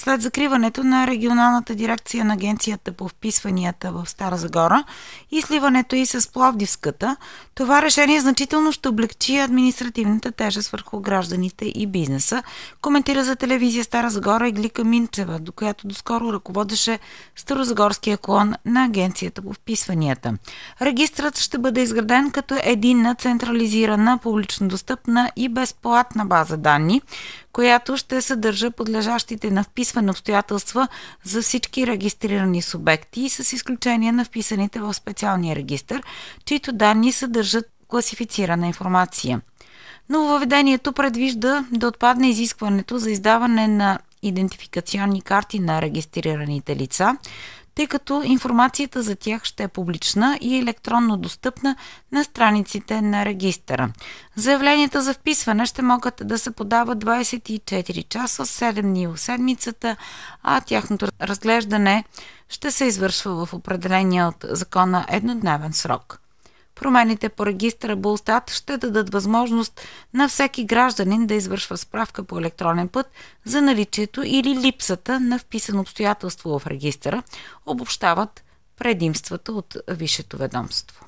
след закриването на регионалната дирекция на Агенцията по вписванията в Стара Загора и сливането и с Пловдивската, това решение значително ще облегчи административната тежест върху гражданите и бизнеса, коментира за телевизия Стара Загора и Глика Минчева, до която доскоро ръководеше Старозагорския клон на Агенцията по вписванията. Регистрът ще бъде изграден като единна централизирана, публично достъпна и безплатна база данни, която ще съдържа подлежащите на вписване на обстоятелства за всички регистрирани субекти, с изключение на вписаните в специалния регистр, чието данни съдържат класифицирана информация. Нововведението предвижда да отпадне изискването за издаване на идентификационни карти на регистрираните лица, тъй като информацията за тях ще е публична и е електронно достъпна на страниците на регистъра. Заявленията за вписване ще могат да се подават 24 часа, 7 дни в седмицата, а тяхното разглеждане ще се извършва в определения от закона еднодневен срок. Промените по регистра Булстат ще дадат възможност на всеки гражданин да извършва справка по електронен път за наличието или липсата на вписано обстоятелство в регистъра, обобщават предимствата от Висшето ведомство.